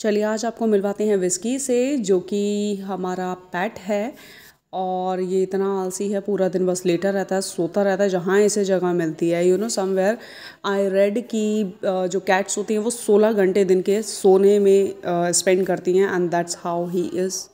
चलिए आज आपको मिलवाते हैं विस्की से जो कि हमारा पैट है और ये इतना आलसी है पूरा दिन बस लेटा रहता है सोता रहता है जहाँ इसे जगह मिलती है you know somewhere I read की जो कैट्स होती हैं वो 16 घंटे दिन के सोने में स्पेंड करती हैं and that's how he is